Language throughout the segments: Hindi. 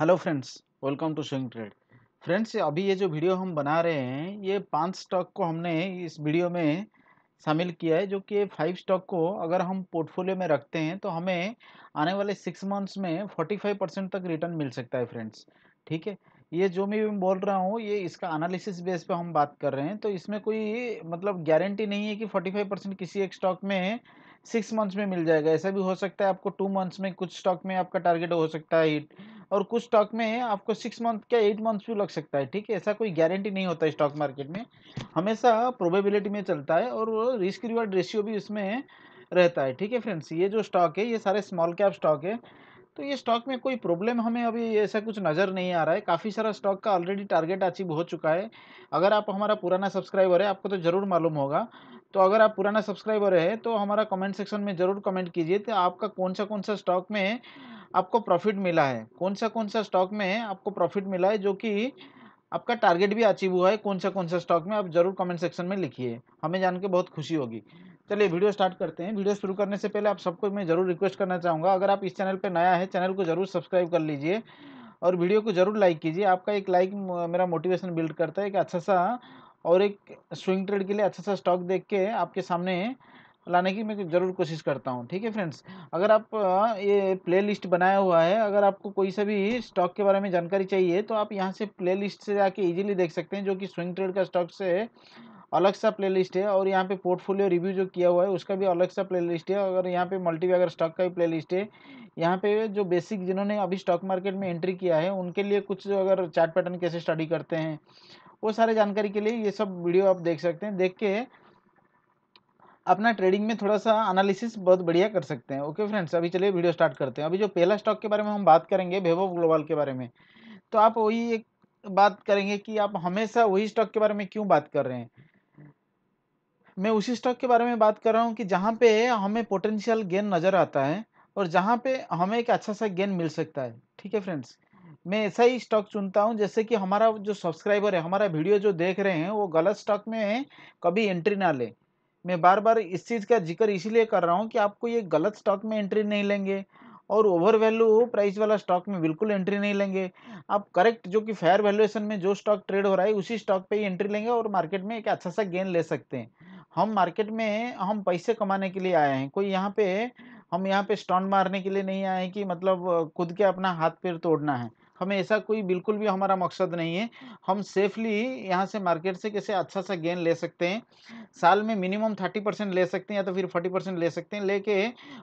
hello friends welcome to swing trade friends अभी ये जो वीडियो हम बना रहे हैं ये पांच स्टॉक को हमने इस वीडियो में शामिल किया है जो कि फाइव स्टॉक को अगर हम पोर्टफोलियो में रखते हैं तो हमें आने वाले सिक्स मंथ्स में फोर्टी फाइव परसेंट तक रिटर्न मिल सकता है फ्रेंड्स ठीक है ये जो मैं बोल रहा हूँ ये इसका एनालिसिस बेस पर हम बात कर रहे हैं तो इसमें कोई मतलब गारंटी नहीं है कि फोर्टी परसेंट किसी एक स्टॉक में सिक्स मंथ्स में मिल जाएगा ऐसा भी हो सकता है आपको टू मंथ्स में कुछ स्टॉक में आपका टारगेट हो सकता है और कुछ स्टॉक में आपको सिक्स मंथ क्या एट मंथ भी लग सकता है ठीक है ऐसा कोई गारंटी नहीं होता है स्टॉक मार्केट में हमेशा प्रोबेबिलिटी में चलता है और रिस्क रिवार्ड रेशियो भी उसमें रहता है ठीक है फ्रेंड्स ये जो स्टॉक है ये सारे स्मॉल कैप स्टॉक है तो ये स्टॉक में कोई प्रॉब्लम हमें अभी ऐसा कुछ नज़र नहीं आ रहा है काफ़ी सारा स्टॉक का ऑलरेडी टारगेट अचीव हो चुका है अगर आप हमारा पुराना सब्सक्राइबर है आपको तो ज़रूर मालूम होगा तो अगर आप पुराना सब्सक्राइबर है तो हमारा कमेंट सेक्शन में ज़रूर कमेंट कीजिए तो आपका कौन सा कौन सा स्टॉक में आपको प्रॉफिट मिला है कौन सा कौन सा स्टॉक में आपको प्रॉफिट मिला है जो कि आपका टारगेट भी अचीव हुआ है कौन सा कौन सा स्टॉक में आप जरूर कमेंट सेक्शन में लिखिए हमें जान के बहुत खुशी होगी चलिए वीडियो स्टार्ट करते हैं वीडियो शुरू करने से पहले आप सबको मैं ज़रूर रिक्वेस्ट करना चाहूँगा अगर आप इस चैनल पर नया है चैनल को ज़रूर सब्सक्राइब कर लीजिए और वीडियो को ज़रूर लाइक कीजिए आपका एक लाइक मेरा मोटिवेशन बिल्ड करता है एक अच्छा सा और एक स्विंग ट्रेड के लिए अच्छा सा स्टॉक देख के आपके सामने लाने की मैं ज़रूर कोशिश करता हूँ ठीक है फ्रेंड्स अगर आप ये प्ले लिस्ट बनाया हुआ है अगर आपको कोई सा भी स्टॉक के बारे में जानकारी चाहिए तो आप यहाँ से प्ले लिस्ट से जाके ईजिली देख सकते हैं जो कि स्विंग ट्रेड का स्टॉक से अलग सा प्लेलिस्ट है और यहाँ पे पोर्टफोलियो रिव्यू जो किया हुआ है उसका भी अलग सा प्लेलिस्ट है अगर यहाँ पे मल्टी अगर स्टॉक का भी प्लेलिस्ट है यहाँ पे जो बेसिक जिन्होंने अभी स्टॉक मार्केट में एंट्री किया है उनके लिए कुछ अगर चार्ट पैटर्न कैसे स्टडी करते हैं वो सारे जानकारी के लिए ये सब वीडियो आप देख सकते हैं देख के अपना ट्रेडिंग में थोड़ा सा एनालिसिस बहुत बढ़िया कर सकते हैं ओके फ्रेंड्स अभी चलिए वीडियो स्टार्ट करते हैं अभी जो पहला स्टॉक के बारे में हम बात करेंगे वेवो ग्लोबल के बारे में तो आप वही एक बात करेंगे कि आप हमेशा वही स्टॉक के बारे में क्यों बात कर रहे हैं मैं उसी स्टॉक के बारे में बात कर रहा हूँ कि जहाँ पे हमें पोटेंशियल गेन नज़र आता है और जहाँ पे हमें एक अच्छा सा गेन मिल सकता है ठीक है फ्रेंड्स मैं ऐसा ही स्टॉक चुनता हूँ जैसे कि हमारा जो सब्सक्राइबर है हमारा वीडियो जो देख रहे हैं वो गलत स्टॉक में है कभी एंट्री ना ले मैं बार बार इस चीज़ का जिक्र इसीलिए कर रहा हूँ कि आपको ये गलत स्टॉक में एंट्री नहीं लेंगे और ओवर वैल्यू प्राइस वाला स्टॉक में बिल्कुल एंट्री नहीं लेंगे आप करेक्ट जो कि फेयर वैल्यूएशन में जो स्टॉक ट्रेड हो रहा है उसी स्टॉक पे ही एंट्री लेंगे और मार्केट में एक अच्छा सा गेन ले सकते हैं हम मार्केट में हम पैसे कमाने के लिए आए हैं कोई यहाँ पे हम यहाँ पे स्टॉन्ड मारने के लिए नहीं आए हैं कि मतलब खुद के अपना हाथ पैर तोड़ना है हमें ऐसा कोई बिल्कुल भी हमारा मकसद नहीं है हम सेफली यहाँ से मार्केट से कैसे अच्छा सा गेन ले सकते हैं साल में मिनिमम थर्टी परसेंट ले सकते हैं या तो फिर फोर्टी परसेंट ले सकते हैं लेके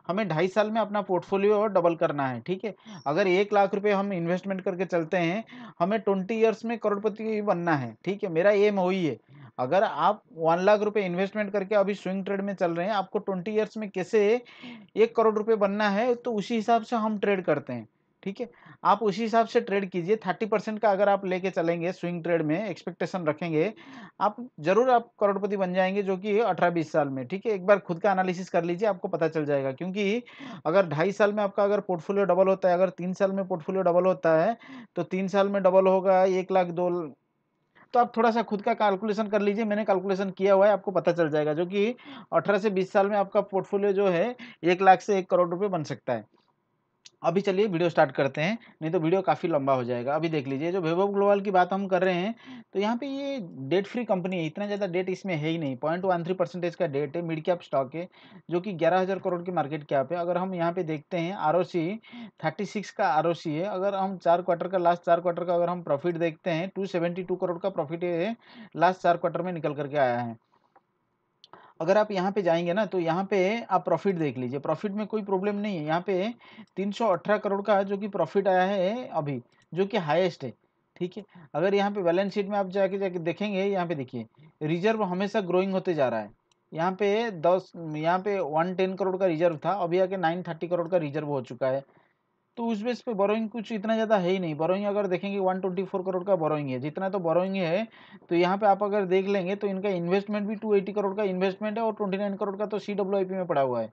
हमें ढाई साल में अपना पोर्टफोलियो डबल करना है ठीक है अगर एक लाख रुपये हम इन्वेस्टमेंट करके चलते हैं हमें ट्वेंटी ईयर्स में करोड़पति बनना है ठीक है मेरा एम वही है अगर आप वन लाख रुपए इन्वेस्टमेंट करके अभी स्विंग ट्रेड में चल रहे हैं आपको ट्वेंटी ईयर्स में कैसे एक करोड़ रुपए बनना है तो उसी हिसाब से हम ट्रेड करते हैं ठीक है आप उसी हिसाब से ट्रेड कीजिए थर्टी परसेंट का अगर आप लेके चलेंगे स्विंग ट्रेड में एक्सपेक्टेशन रखेंगे आप जरूर आप करोड़पति बन जाएंगे जो कि अठारह बीस साल में ठीक है एक बार खुद का एनालिसिस कर लीजिए आपको पता चल जाएगा क्योंकि अगर ढाई साल में आपका अगर पोर्टफोलियो डबल होता है अगर तीन साल में पोर्टफोलियो डबल होता है तो तीन साल में डबल होगा एक लाख दो तो आप थोड़ा सा खुद का कैलकुलेशन कर लीजिए मैंने कैलकुलेशन किया हुआ है आपको पता चल जाएगा जो कि अठारह से बीस साल में आपका पोर्टफोलियो जो है एक लाख से एक करोड़ रुपये बन सकता है अभी चलिए वीडियो स्टार्ट करते हैं नहीं तो वीडियो काफ़ी लंबा हो जाएगा अभी देख लीजिए जो वैभव ग्लोबल की बात हम कर रहे हैं तो यहाँ पे ये डेट फ्री कंपनी है इतना ज़्यादा डेट इसमें है ही नहीं पॉइंट वन थ्री परसेंटेज का डेट है मिड कैप स्टॉक है जो कि ग्यारह हज़ार करोड़ की मार्केट कैप है अगर हम यहाँ पे देखते हैं आर थर्टी सिक्स का आर है अगर हम चार क्वार्टर का लास्ट चार क्वार्टर का अगर हम प्रॉफिट देखते हैं टू सेवेंटी टू करोड़ का प्रॉफिट है लास्ट चार क्वार्टर में निकल करके आया है अगर आप यहाँ पे जाएंगे ना तो यहाँ पे आप प्रॉफिट देख लीजिए प्रॉफिट में कोई प्रॉब्लम नहीं है यहाँ पे 318 करोड़ का जो कि प्रॉफिट आया है अभी जो कि हाईएस्ट है ठीक है अगर यहाँ पे बैलेंस शीट में आप जाके जाके देखेंगे यहाँ पे देखिए रिजर्व हमेशा ग्रोइंग होते जा रहा है यहाँ पे दस यहाँ पे वन टेन करोड़ का रिजर्व था अभी आके नाइन थर्टी करोड़ का रिजर्व हो चुका है तो उस बेस पे बोरोइंग कुछ इतना ज़्यादा है ही नहीं बोरोइंग अगर देखेंगे 124 करोड़ का बोरोइंग है जितना तो बोरोइंग है तो यहाँ पे आप अगर देख लेंगे तो इनका इन्वेस्टमेंट भी 280 करोड़ का इन्वेस्टमेंट है और 29 करोड़ का तो सी में पड़ा हुआ है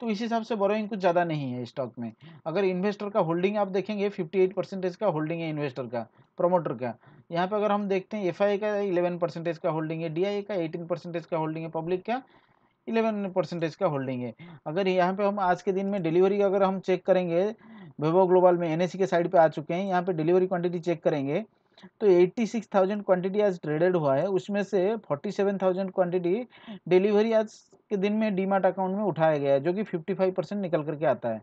तो इस हिसाब से बोरोइंग कुछ ज़्यादा नहीं है स्टॉक में अगर इन्वेस्टर का होल्डिंग आप देखेंगे एट परसेंटेज का होल्डिंग है इन्वेस्टर का प्रमोटर का यहाँ पे अगर हम देखते हैं एफआई का इलेवन परसेंटेज का होल्डिंग है डीआई का एटीन परसेंटेज का होल्डिंग है पब्लिक का इलेवन परसेंटेज का होल्डिंग है अगर यहाँ पे हम आज के दिन में डिलीवरी अगर हम चेक करेंगे विवो ग्लोबल में एन के साइड पे आ चुके हैं यहाँ पे डिलीवरी क्वांटिटी चेक करेंगे तो 86,000 क्वांटिटी आज ट्रेडेड हुआ है उसमें से 47,000 क्वांटिटी डिलीवरी आज के दिन में डीमार्ट अकाउंट में उठाया गया है जो कि 55 परसेंट निकल करके आता है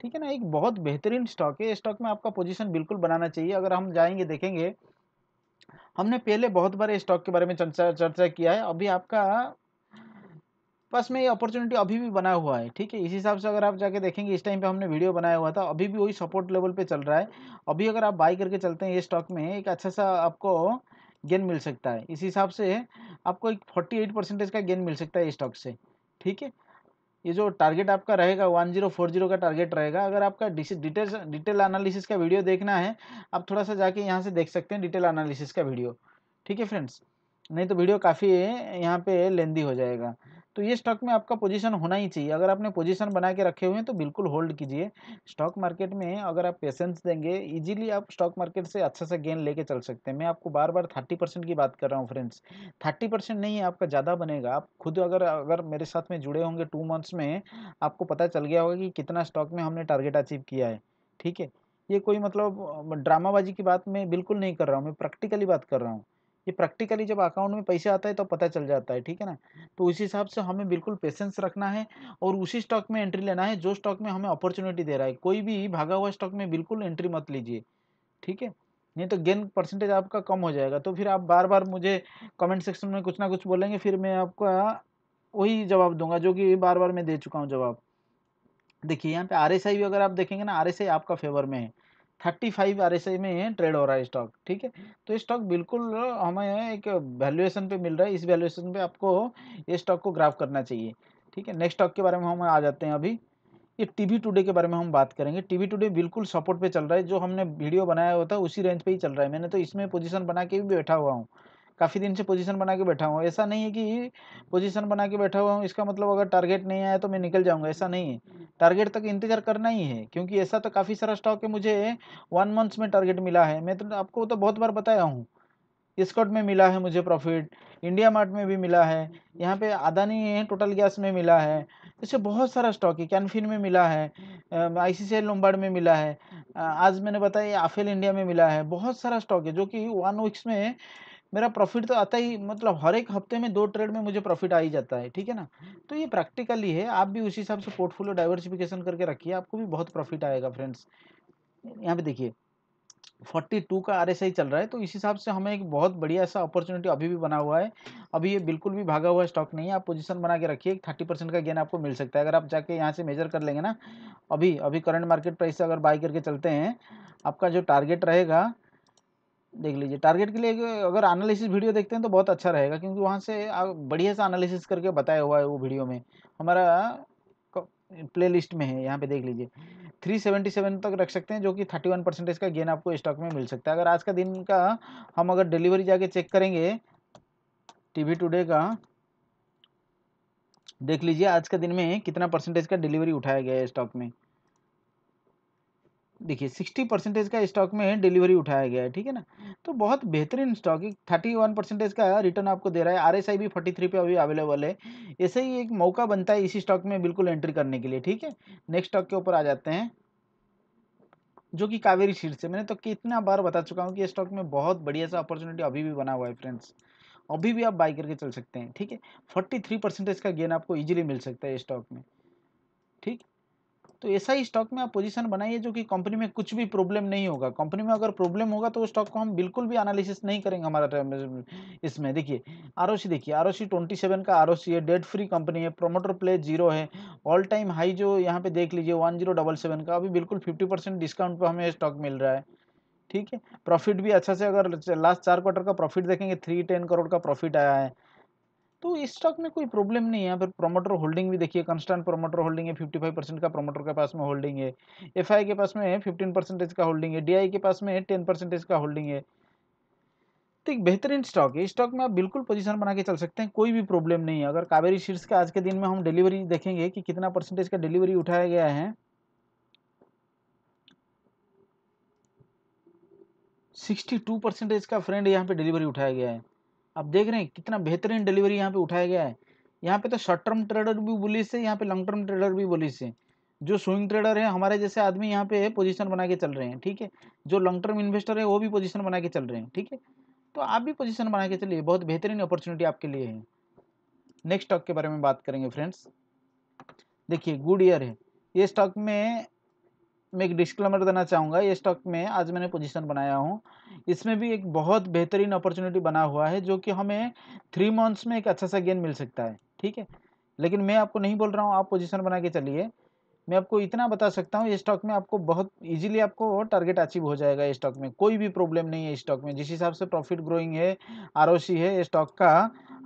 ठीक है ना एक बहुत बेहतरीन स्टॉक है स्टॉक में आपका पोजिशन बिल्कुल बनाना चाहिए अगर हम जाएंगे देखेंगे हमने पहले बहुत बार स्टॉक के बारे में चर्चा चर्चा किया है अभी आपका पास में ये अपॉर्चुनिटी अभी भी बना हुआ है ठीक है इस हिसाब से अगर आप जाके देखेंगे इस टाइम पे हमने वीडियो बनाया हुआ था अभी भी वही सपोर्ट लेवल पे चल रहा है अभी अगर आप बाई करके चलते हैं ये स्टॉक में एक अच्छा सा आपको गेन मिल सकता है इस हिसाब से आपको एक फोर्टी एट परसेंटेज का गेन मिल सकता है स्टॉक से ठीक है ये जो टारगेट आपका रहेगा वन जीरो फोर जीरो का टारगेट रहेगा अगर आपका डिटेल डिटेल एनालिसिस का वीडियो देखना है आप थोड़ा सा जाके यहाँ से देख सकते हैं डिटेल एनालिसिस का वीडियो ठीक है फ्रेंड्स नहीं तो वीडियो काफ़ी यहाँ पे लेंदी हो जाएगा तो ये स्टॉक में आपका पोजीशन होना ही चाहिए अगर आपने पोजीशन बना के रखे हुए हैं तो बिल्कुल होल्ड कीजिए स्टॉक मार्केट में अगर आप पेशेंस देंगे इजीली आप स्टॉक मार्केट से अच्छा सा गेन लेके चल सकते हैं मैं आपको बार बार थर्टी परसेंट की बात कर रहा हूँ फ्रेंड्स थर्टी परसेंट नहीं है आपका ज़्यादा बनेगा आप खुद अगर अगर मेरे साथ में जुड़े होंगे टू मंथ्स में आपको पता चल गया होगा कि कितना स्टॉक में हमने टारगेट अचीव किया है ठीक है ये कोई मतलब ड्रामाबाजी की बात मैं बिल्कुल नहीं कर रहा हूँ मैं प्रैक्टिकली बात कर रहा हूँ ये प्रैक्टिकली जब अकाउंट में पैसे आता है तो पता चल जाता है ठीक है ना तो उसी हिसाब से हमें बिल्कुल पेशेंस रखना है और उसी स्टॉक में एंट्री लेना है जो स्टॉक में हमें अपॉर्चुनिटी दे रहा है कोई भी भागा हुआ स्टॉक में बिल्कुल एंट्री मत लीजिए ठीक है नहीं तो गेन परसेंटेज आपका कम हो जाएगा तो फिर आप बार बार मुझे कमेंट सेक्शन में कुछ ना कुछ बोलेंगे फिर मैं आपका वही जवाब दूंगा जो कि बार बार मैं दे चुका हूँ जवाब देखिए यहाँ पे आर भी अगर आप देखेंगे ना आर आपका फेवर में है थर्टी फाइव आर में ट्रेड हो रहा है स्टॉक ठीक है तो स्टॉक बिल्कुल हमें एक वैल्यूएशन पे मिल रहा है इस वैल्यूएशन पे आपको ये स्टॉक को ग्राफ करना चाहिए ठीक है नेक्स्ट स्टॉक के बारे में हम आ जाते हैं अभी ये टीवी टुडे के बारे में हम बात करेंगे टीवी टुडे बिल्कुल सपोर्ट पे चल रहा है जो हमने वीडियो बनाया होता है उसी रेंज पे ही चल रहा है मैंने तो इसमें पोजीशन बना के भी बैठा हुआ हूँ काफ़ी दिन से पोजीशन बना के बैठा हुआ हूँ ऐसा नहीं है कि पोजीशन बना के बैठा हुआ हूँ इसका मतलब अगर टारगेट नहीं आया तो मैं निकल जाऊँगा ऐसा नहीं है टारगेट तक इंतजार करना ही है क्योंकि ऐसा तो काफ़ी सारा स्टॉक है मुझे वन मंथ्स में टारगेट मिला है मैं तो आपको तो बहुत बार बताया हूँ स्कॉट में मिला है मुझे प्रॉफिट इंडिया मार्ट में भी मिला है यहाँ पे अदानी टोटल गैस में मिला है इससे बहुत सारा स्टॉक है कैनफिन में मिला है आई सी सी में मिला है आज मैंने बताया आफेल इंडिया में मिला है बहुत सारा स्टॉक है जो कि वन वीक्स में मेरा प्रॉफिट तो आता ही मतलब हर एक हफ्ते में दो ट्रेड में मुझे प्रॉफिट आ ही जाता है ठीक है ना तो ये प्रैक्टिकली है आप भी उसी हिसाब से पोर्टफोलियो डाइवर्सिफिकेशन करके रखिए आपको भी बहुत प्रॉफिट आएगा फ्रेंड्स यहाँ पे देखिए 42 का आर चल रहा है तो इस हिसाब से हमें एक बहुत बढ़िया ऐसा अपॉर्चुनिटी अभी भी बना हुआ है अभी ये बिल्कुल भी भागा हुआ स्टॉक नहीं है आप पोजीशन बना के रखिए थर्टी परसेंट का गेन आपको मिल सकता है अगर आप जाके यहाँ से मेजर कर लेंगे ना अभी अभी करंट मार्केट प्राइस से अगर बाई करके चलते हैं आपका जो टारगेट रहेगा देख लीजिए टारगेट के लिए अगर एनालिसिस वीडियो देखते हैं तो बहुत अच्छा रहेगा क्योंकि वहाँ से बढ़िया सा एनालिसिस करके बताया हुआ है वो वीडियो में हमारा प्लेलिस्ट में है यहाँ पे देख लीजिए 377 तक रख सकते हैं जो कि 31 परसेंटेज का गेन आपको स्टॉक में मिल सकता है अगर आज का दिन का हम अगर डिलीवरी जाके चेक करेंगे वी टुडे का देख लीजिए आज का दिन में कितना परसेंटेज का डिलीवरी उठाया गया है स्टॉक में देखिए सिक्सटी परसेंटेज का स्टॉक में डिलीवरी उठाया गया है ठीक है ना तो बहुत बेहतरीन स्टॉक है थर्टी वन परसेंटेज का रिटर्न आपको दे रहा है आरएसआई भी फोर्टी थ्री पे अभी अवेलेबल है ऐसे ही एक मौका बनता है इसी स्टॉक में बिल्कुल एंट्री करने के लिए ठीक है नेक्स्ट स्टॉक के ऊपर आ जाते हैं जो कि कावेरी शीर्ष है मैंने तो कितना बार बता चुका हूँ कि स्टॉक में बहुत बढ़िया सा अपॉर्चुनिटी अभी भी बना हुआ है फ्रेंड्स अभी भी आप बाई करके चल सकते हैं ठीक है फोर्टी थ्री परसेंटेज का गेन आपको ईजिली मिल सकता है स्टॉक में ठीक तो ऐसा ही स्टॉक में आप पोजीशन बनाइए जो कि कंपनी में कुछ भी प्रॉब्लम नहीं होगा कंपनी में अगर प्रॉब्लम होगा तो उस स्टॉक को हम बिल्कुल भी एनालिसिस नहीं करेंगे हमारा इसमें देखिए आर देखिए आर ओ का आर है डेट फ्री कंपनी है प्रोमोटर प्ले जीरो है ऑल टाइम हाई जो यहाँ पे देख लीजिए वन जीरो डबल सेवन का अभी बिल्कुल फिफ्टी परसेंट डिस्काउंट पर हमें स्टॉक मिल रहा है ठीक है प्रॉफिट भी अच्छा से अगर लास्ट चार क्वार्टर का प्रॉफिट देखेंगे थ्री टेन करोड़ का प्रॉफिट आया है तो इस स्टॉक में कोई प्रॉब्लम नहीं है पर प्रोमोटर होल्डिंग भी देखिए कंस्टेंट प्रोमोटर होल्डिंग है फिफ्टी फाइव परसेंट का प्रोमोटर के पास में होल्डिंग है एफ के पास में फिफ्टीन परसेंटेज का होल्डिंग है डी के पास में टेन परसेंटेज का होल्डिंग है तो एक बेहतरीन स्टॉक है स्टॉक में आप बिल्कुल पोजीशन बना के चल सकते हैं कोई भी प्रॉब्लम नहीं है अगर कावेरी शीर्ष के आज के दिन में हम डिलीवरी देखेंगे कि कितना परसेंटेज का डिलीवरी उठाया गया है सिक्सटी टू परसेंटेज का फ्रेंड यहाँ पे डिलीवरी उठाया गया है आप देख रहे हैं कितना बेहतरीन डिलीवरी यहाँ पे उठाया गया है यहाँ पे तो शॉर्ट टर्म ट्रेडर भी बुलिस है यहाँ पे लॉन्ग टर्म ट्रेडर भी बुलिस है जो स्विंग ट्रेडर है हमारे जैसे आदमी यहाँ पे पोजिशन बना के चल रहे हैं ठीक है जो लॉन्ग टर्म इन्वेस्टर है वो भी पोजिशन बना के चल रहे हैं ठीक है तो आप भी पोजिशन बना के चलिए बहुत बेहतरीन अपॉर्चुनिटी आपके लिए है नेक्स्ट स्टॉक के बारे में बात करेंगे फ्रेंड्स देखिए गुड ईयर है ये स्टॉक में मैं एक डिस्क्लेमर देना चाहूँगा ये स्टॉक में आज मैंने पोजीशन बनाया हूँ इसमें भी एक बहुत बेहतरीन अपॉर्चुनिटी बना हुआ है जो कि हमें थ्री मंथ्स में एक अच्छा सा गेन मिल सकता है ठीक है लेकिन मैं आपको नहीं बोल रहा हूँ आप पोजीशन बना के चलिए मैं आपको इतना बता सकता हूँ ये स्टॉक में आपको बहुत इजीली आपको टारगेट अचीव हो जाएगा ये स्टॉक में कोई भी प्रॉब्लम नहीं है स्टॉक में जिस हिसाब से प्रॉफिट ग्रोइंग है आर है ये स्टॉक का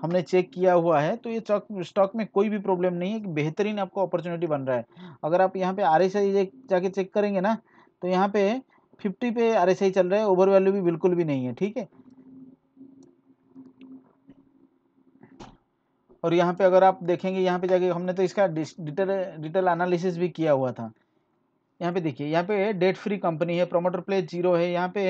हमने चेक किया हुआ है तो ये स्टॉक में कोई भी प्रॉब्लम नहीं है बेहतरीन आपको अपॉर्चुनिटी बन रहा है अगर आप यहाँ पे आर जाके चेक करेंगे ना तो यहाँ पे फिफ्टी पे आर चल रहा है ओवर वैल्यू भी बिल्कुल भी नहीं है ठीक है और यहाँ पे अगर आप देखेंगे यहाँ पे जाके हमने तो इसका डिटेल डिटेल एनालिसिस भी किया हुआ था यहाँ पे देखिए यहाँ पे डेट फ्री कंपनी है प्रोमोटर प्लेस जीरो है यहाँ पे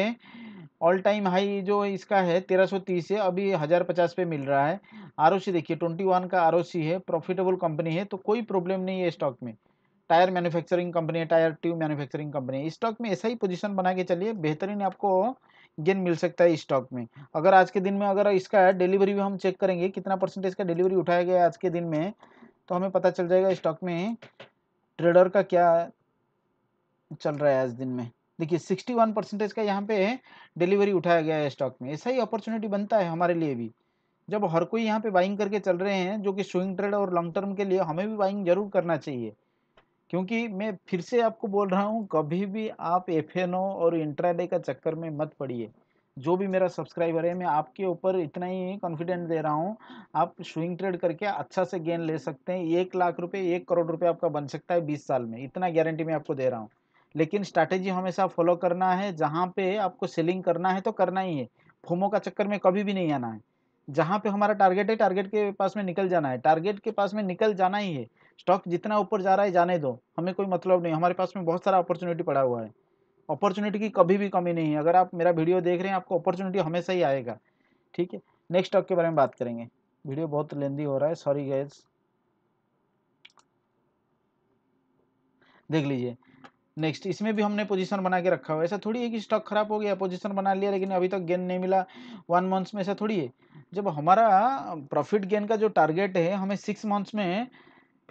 ऑल टाइम हाई जो इसका है तेरह सौ तीस है अभी हज़ार पचास पे मिल रहा है आर देखिए वन का आर है प्रॉफिटेबल कंपनी है तो कोई प्रॉब्लम नहीं है स्टॉक में टायर मैन्युफैक्चरिंग कंपनी है टायर ट्यूब मैन्युफैक्चरिंग कंपनी है स्टॉक में ऐसा ही पोजीशन बना के चलिए बेहतरीन आपको गेन मिल सकता है स्टॉक में अगर आज के दिन में अगर इसका डिलीवरी भी हम चेक करेंगे कितना परसेंटेज का डिलीवरी उठाया गया आज के दिन में तो हमें पता चल जाएगा स्टॉक में ट्रेडर का क्या चल रहा है आज दिन में देखिए 61 परसेंटेज का यहाँ पे डिलीवरी उठाया गया है स्टॉक में ऐसा ही अपॉर्चुनिटी बनता है हमारे लिए भी जब हर कोई यहाँ पे बाइंग करके चल रहे हैं जो कि स्विंग ट्रेड और लॉन्ग टर्म के लिए हमें भी बाइंग जरूर करना चाहिए क्योंकि मैं फिर से आपको बोल रहा हूँ कभी भी आप एफ और इंट्राडे का चक्कर में मत पड़िए जो भी मेरा सब्सक्राइबर है मैं आपके ऊपर इतना ही कॉन्फिडेंट दे रहा हूँ आप स्विंग ट्रेड करके अच्छा से गेन ले सकते हैं एक लाख रुपए एक करोड़ रुपए आपका बन सकता है बीस साल में इतना गारंटी मैं आपको दे रहा हूँ लेकिन स्ट्रैटेजी हमेशा फॉलो करना है जहाँ पे आपको सेलिंग करना है तो करना ही है फोमो का चक्कर में कभी भी नहीं आना है जहाँ पे हमारा टारगेट है टारगेट के पास में निकल जाना है टारगेट के पास में निकल जाना ही है स्टॉक जितना ऊपर जा रहा है जाने दो हमें कोई मतलब नहीं हमारे पास में बहुत सारा अपॉर्चुनिटी पड़ा हुआ है अपॉर्चुनिटी की कभी भी कमी नहीं है अगर आप मेरा वीडियो देख रहे हैं आपको अपॉर्चुनिटी हमेशा ही आएगा ठीक है नेक्स्ट स्टॉक के बारे में बात करेंगे वीडियो बहुत लेंदी हो रहा है सॉरी गैस देख लीजिए नेक्स्ट इसमें भी हमने पोजीशन बना के रखा हुआ ऐसा थोड़ी है कि स्टॉक खराब हो गया पोजीशन बना लिया लेकिन अभी तक गेन नहीं मिला वन मंथ्स में ऐसा थोड़ी है जब हमारा प्रॉफिट गेन का जो टारगेट है हमें सिक्स मंथ्स में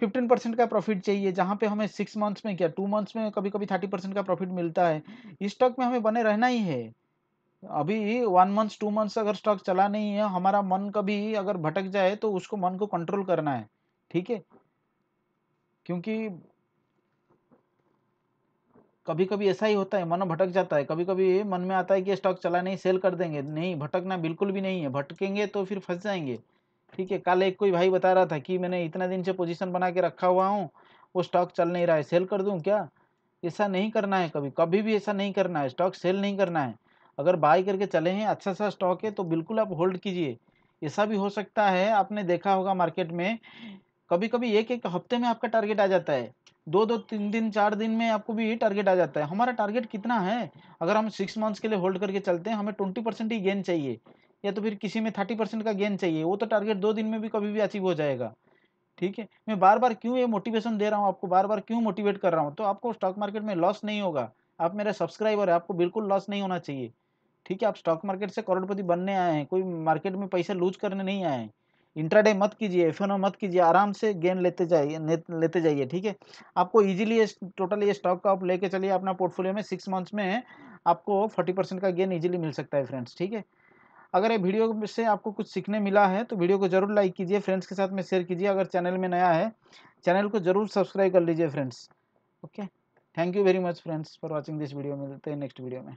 फिफ्टीन परसेंट का प्रॉफिट चाहिए जहाँ पे हमें सिक्स मंथ्स में क्या टू मंथ्स में कभी कभी थर्टी परसेंट का प्रॉफिट मिलता है इस स्टॉक में हमें बने रहना ही है अभी वन मंथ्स टू मंथ्स अगर स्टॉक चला नहीं है हमारा मन कभी अगर भटक जाए तो उसको मन को कंट्रोल करना है ठीक है क्योंकि कभी कभी ऐसा ही होता है मन भटक जाता है कभी कभी मन में आता है कि स्टॉक चला नहीं सेल कर देंगे नहीं भटकना बिल्कुल भी नहीं है भटकेंगे तो फिर फंस जाएंगे ठीक है कल एक कोई भाई बता रहा था कि मैंने इतना दिन से पोजीशन बना के रखा हुआ हूँ वो स्टॉक चल नहीं रहा है सेल कर दूँ क्या ऐसा नहीं करना है कभी कभी भी ऐसा नहीं करना है स्टॉक सेल नहीं करना है अगर बाय करके चले हैं अच्छा सा स्टॉक है तो बिल्कुल आप होल्ड कीजिए ऐसा भी हो सकता है आपने देखा होगा मार्केट में कभी कभी एक एक हफ्ते में आपका टारगेट आ जाता है दो दो तीन दिन चार दिन में आपको भी ये टारगेट आ जाता है हमारा टारगेट कितना है अगर हम सिक्स मंथ्स के लिए होल्ड करके चलते हैं हमें ट्वेंटी परसेंट ही गेन चाहिए या तो फिर किसी में थर्टी परसेंट का गेन चाहिए वो तो टारगेट दो दिन में भी कभी भी अचीव हो जाएगा ठीक है मैं बार बार क्यों ये मोटिवेशन दे रहा हूँ आपको बार बार क्यों मोटिवेट कर रहा हूँ तो आपको स्टॉक मार्केट में लॉस नहीं होगा आप मेरा सब्सक्राइबर है आपको बिल्कुल लॉस नहीं होना चाहिए ठीक है आप स्टॉक मार्केट से करोड़पति बनने आए हैं कोई मार्केट में पैसे लूज करने नहीं आए हैं इंट्राडे मत कीजिए एफ मत कीजिए आराम से गेन लेते जाइए लेते जाइए ठीक है आपको इजीली ये टोटल ये स्टॉक का आप लेके चलिए अपना पोर्टफोलियो में सिक्स मंथ्स में आपको फोर्टी परसेंट का गेन इजीली मिल सकता है फ्रेंड्स ठीक है अगर ये वीडियो से आपको कुछ सीखने मिला है तो वीडियो को जरूर लाइक कीजिए फ्रेंड्स के साथ में शेयर कीजिए अगर चैनल में नया है चैनल को जरूर सब्सक्राइब कर लीजिए friends okay thank you very much friends for watching this video मिलते हैं नेक्स्ट वीडियो में